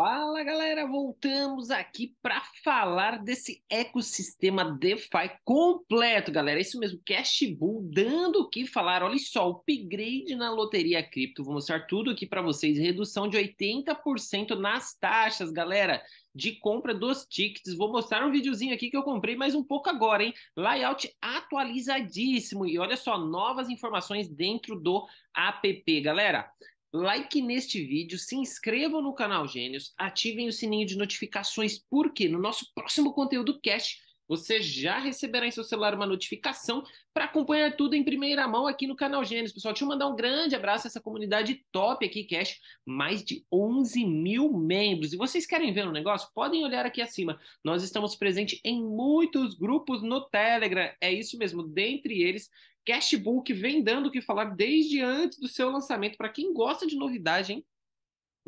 Fala galera, voltamos aqui para falar desse ecossistema DeFi completo, galera. Isso mesmo, Cash Bull dando o que falar. Olha só, upgrade na loteria cripto. Vou mostrar tudo aqui para vocês. Redução de 80% nas taxas, galera, de compra dos tickets. Vou mostrar um videozinho aqui que eu comprei mais um pouco agora, hein? Layout atualizadíssimo e olha só, novas informações dentro do app, galera like neste vídeo, se inscrevam no canal Gênios, ativem o sininho de notificações, porque no nosso próximo conteúdo cast você já receberá em seu celular uma notificação para acompanhar tudo em primeira mão aqui no canal Gênesis. Pessoal, deixa eu mandar um grande abraço a essa comunidade top aqui, Cash, mais de 11 mil membros. E vocês querem ver um negócio? Podem olhar aqui acima. Nós estamos presentes em muitos grupos no Telegram, é isso mesmo, dentre eles Cashbook vem dando o que falar desde antes do seu lançamento. Para quem gosta de novidade, hein?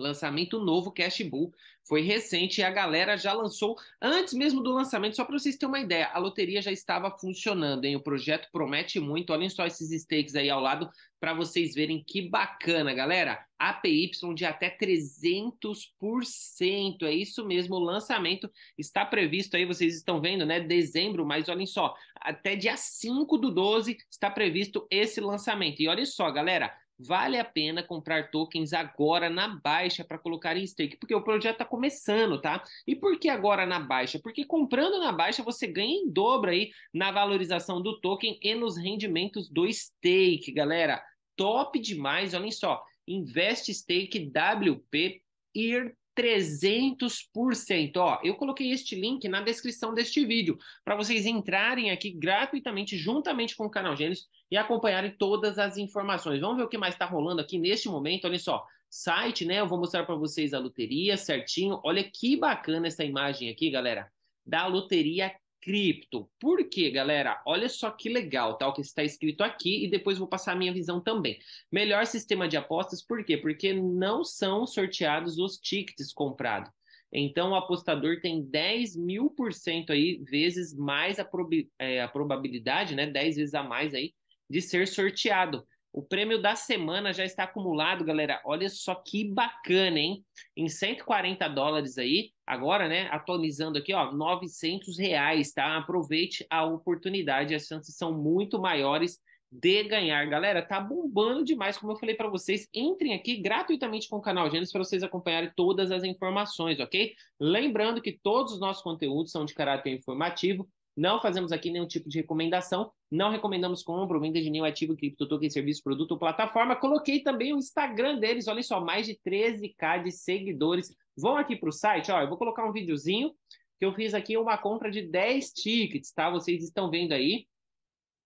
lançamento novo Cash Bull. Foi recente e a galera já lançou antes mesmo do lançamento, só para vocês terem uma ideia. A loteria já estava funcionando, hein? O projeto promete muito. Olhem só esses stakes aí ao lado para vocês verem que bacana, galera. APY de até 300%. É isso mesmo, o lançamento está previsto aí, vocês estão vendo, né? Dezembro, mas olhem só, até dia 5 do 12 está previsto esse lançamento. E olhem só, galera, vale a pena comprar tokens agora na baixa para colocar em stake, porque o projeto está começando, tá? E por que agora na baixa? Porque comprando na baixa você ganha em dobro aí na valorização do token e nos rendimentos do stake, galera. Top demais, olhem só. Invest Stake WP IR 300%. Ó, eu coloquei este link na descrição deste vídeo para vocês entrarem aqui gratuitamente, juntamente com o canal Gênesis, e acompanharem todas as informações. Vamos ver o que mais está rolando aqui neste momento. Olha só, site, né? Eu vou mostrar para vocês a loteria certinho. Olha que bacana essa imagem aqui, galera, da loteria cripto. Por quê, galera? Olha só que legal, tá? O que está escrito aqui e depois vou passar a minha visão também. Melhor sistema de apostas, por quê? Porque não são sorteados os tickets comprados. Então, o apostador tem 10 mil por cento aí, vezes mais a, prob é, a probabilidade, né? 10 vezes a mais aí de ser sorteado. O prêmio da semana já está acumulado, galera. Olha só que bacana, hein? Em 140 dólares aí, agora, né? Atualizando aqui, ó, 900 reais, tá? Aproveite a oportunidade, as chances são muito maiores de ganhar. Galera, tá bombando demais, como eu falei para vocês. Entrem aqui gratuitamente com o canal Gênesis para vocês acompanharem todas as informações, ok? Lembrando que todos os nossos conteúdos são de caráter informativo não fazemos aqui nenhum tipo de recomendação, não recomendamos compra, venda de nenhum ativo, cripto, token, serviço, produto ou plataforma. Coloquei também o Instagram deles, olha só, mais de 13k de seguidores. Vão aqui para o site, ó, eu vou colocar um videozinho que eu fiz aqui uma compra de 10 tickets, tá? Vocês estão vendo aí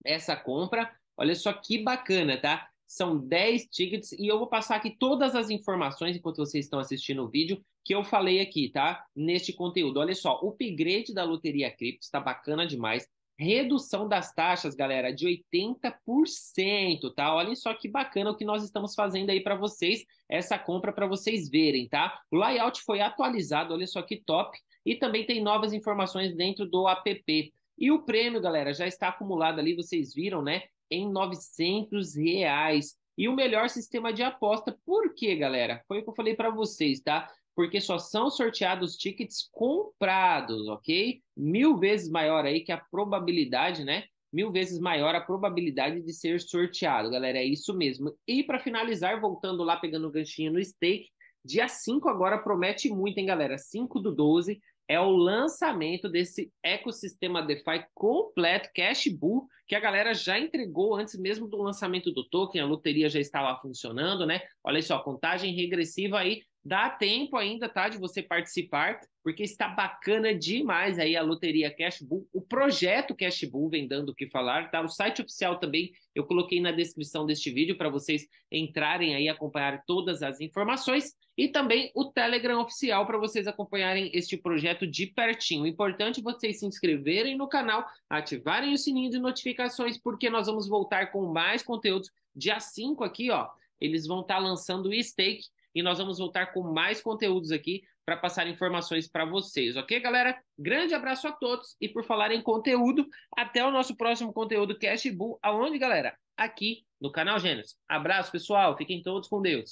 essa compra. Olha só que bacana, tá? são 10 tickets e eu vou passar aqui todas as informações enquanto vocês estão assistindo o vídeo que eu falei aqui, tá? Neste conteúdo. Olha só, o upgrade da loteria cripto está bacana demais. Redução das taxas, galera, de 80%, tá? Olhem só que bacana o que nós estamos fazendo aí para vocês, essa compra para vocês verem, tá? O layout foi atualizado, olha só que top. E também tem novas informações dentro do app. E o prêmio, galera, já está acumulado ali, vocês viram, né? em 900 reais. E o melhor sistema de aposta. Por quê, galera? Foi o que eu falei para vocês, tá? Porque só são sorteados tickets comprados, ok? Mil vezes maior aí que a probabilidade, né? Mil vezes maior a probabilidade de ser sorteado, galera. É isso mesmo. E para finalizar, voltando lá, pegando o ganchinho no stake, Dia 5 agora promete muito, hein, galera? 5 do 12 é o lançamento desse ecossistema DeFi completo, Cashbull, que a galera já entregou antes mesmo do lançamento do token, a loteria já estava funcionando, né? Olha só, contagem regressiva aí Dá tempo ainda, tá, de você participar, porque está bacana demais aí a loteria Cashbull o projeto Cashbull vem dando o que falar, tá? O site oficial também eu coloquei na descrição deste vídeo para vocês entrarem aí acompanhar todas as informações e também o Telegram oficial para vocês acompanharem este projeto de pertinho. Importante é vocês se inscreverem no canal, ativarem o sininho de notificações porque nós vamos voltar com mais conteúdos dia 5 aqui, ó. Eles vão estar tá lançando o stake e nós vamos voltar com mais conteúdos aqui para passar informações para vocês, ok, galera? Grande abraço a todos e por falar em conteúdo, até o nosso próximo conteúdo Cash Bull, aonde, galera? Aqui no canal Gênesis. Abraço, pessoal. Fiquem todos com Deus.